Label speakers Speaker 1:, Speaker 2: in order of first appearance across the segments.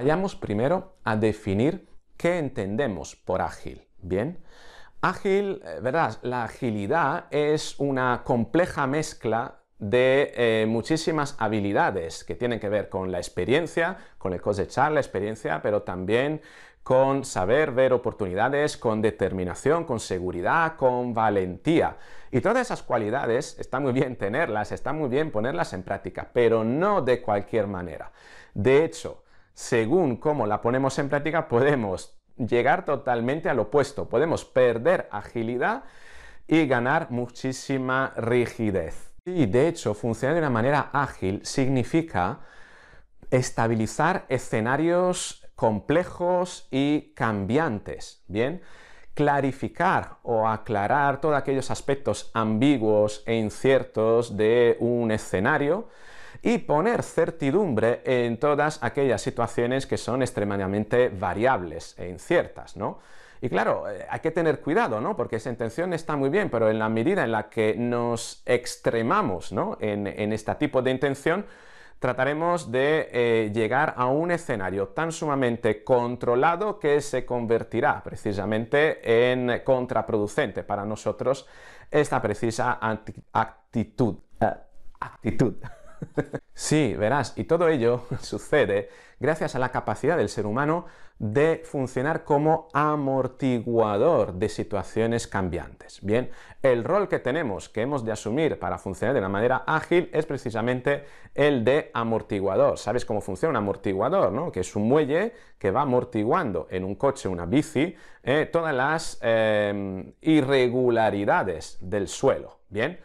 Speaker 1: Vayamos primero a definir qué entendemos por ágil. Bien, ágil, eh, verdad, la agilidad es una compleja mezcla de eh, muchísimas habilidades que tienen que ver con la experiencia, con el cosechar la experiencia, pero también con saber ver oportunidades, con determinación, con seguridad, con valentía. Y todas esas cualidades está muy bien tenerlas, está muy bien ponerlas en práctica, pero no de cualquier manera. De hecho, según cómo la ponemos en práctica, podemos llegar totalmente al opuesto. Podemos perder agilidad y ganar muchísima rigidez. Y de hecho, funcionar de una manera ágil significa estabilizar escenarios complejos y cambiantes, ¿bien? Clarificar o aclarar todos aquellos aspectos ambiguos e inciertos de un escenario y poner certidumbre en todas aquellas situaciones que son extremadamente variables e inciertas, ¿no? Y claro, eh, hay que tener cuidado, ¿no? Porque esa intención está muy bien, pero en la medida en la que nos extremamos, ¿no? En, este tipo de intención, trataremos de eh, llegar a un escenario tan sumamente controlado que se convertirá precisamente en contraproducente para nosotros esta precisa actitud. Ah, actitud sí, verás, y todo ello sucede gracias a la capacidad del ser humano de funcionar como amortiguador de situaciones cambiantes. Bien, el rol que tenemos, que hemos de asumir para funcionar de una manera ágil, es precisamente el de amortiguador. ¿Sabes cómo funciona un amortiguador? ¿no? Que es un muelle que va amortiguando en un coche, una bici, eh, todas las eh, irregularidades del suelo. Bien,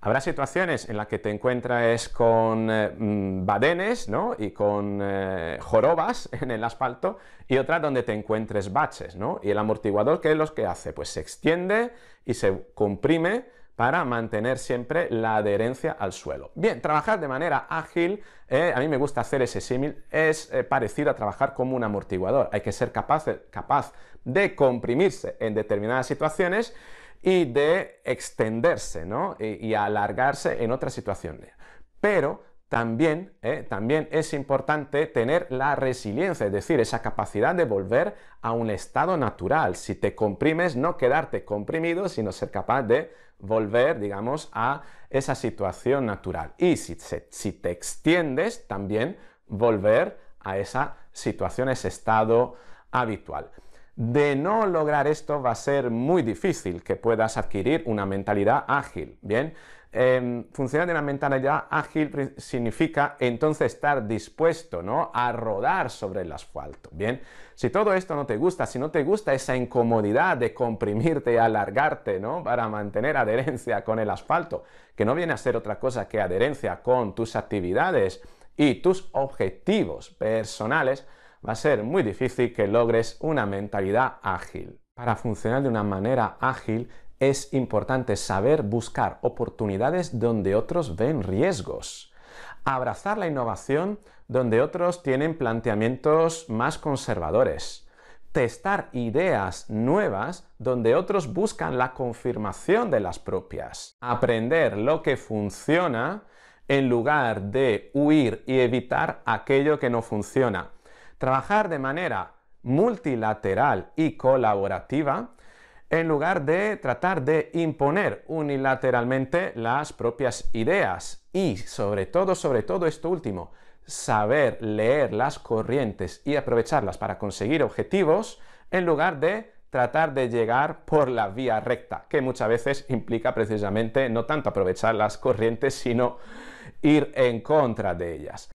Speaker 1: Habrá situaciones en las que te encuentres con eh, mm, badenes y con eh, jorobas en el asfalto y otras donde te encuentres baches. ¿no? Y el amortiguador, ¿qué es lo que hace? Pues se extiende y se comprime para mantener siempre la adherencia al suelo. Bien, trabajar de manera ágil, eh, a mí me gusta hacer ese símil, es parecido a trabajar como un amortiguador. Hay que ser capaz, capaz de comprimirse en determinadas situaciones y de extenderse ¿no? y, alargarse en otras situaciones. Pero también, ¿eh? también es importante tener la resiliencia, es decir, esa capacidad de volver a un estado natural. Si te comprimes, no quedarte comprimido, sino ser capaz de volver, digamos, a esa situación natural. Y si, si te extiendes, también volver a esa situación, ese estado habitual. De no lograr esto va a ser muy difícil que puedas adquirir una mentalidad ágil, ¿bien? Em, funcionar de una mentalidad ágil significa entonces estar dispuesto ¿no? a rodar sobre el asfalto. Bien, si todo esto no te gusta, si no te gusta esa incomodidad de comprimirte, y alargarte ¿no? para mantener adherencia con el asfalto, que no viene a ser otra cosa que adherencia con tus actividades y tus objetivos personales, va a ser muy difícil que logres una mentalidad ágil. Para funcionar de una manera ágil es importante saber buscar oportunidades donde otros ven riesgos. Abrazar la innovación donde otros tienen planteamientos más conservadores. Testar ideas nuevas donde otros buscan la confirmación de las propias. Aprender lo que funciona en lugar de huir y evitar aquello que no funciona, trabajar de manera multilateral y colaborativa en lugar de tratar de imponer unilateralmente las propias ideas y sobre todo, sobre todo esto último, saber leer las corrientes y aprovecharlas para conseguir objetivos en lugar de tratar de llegar por la vía recta, que muchas veces implica precisamente no tanto aprovechar las corrientes, sino ir en contra de ellas.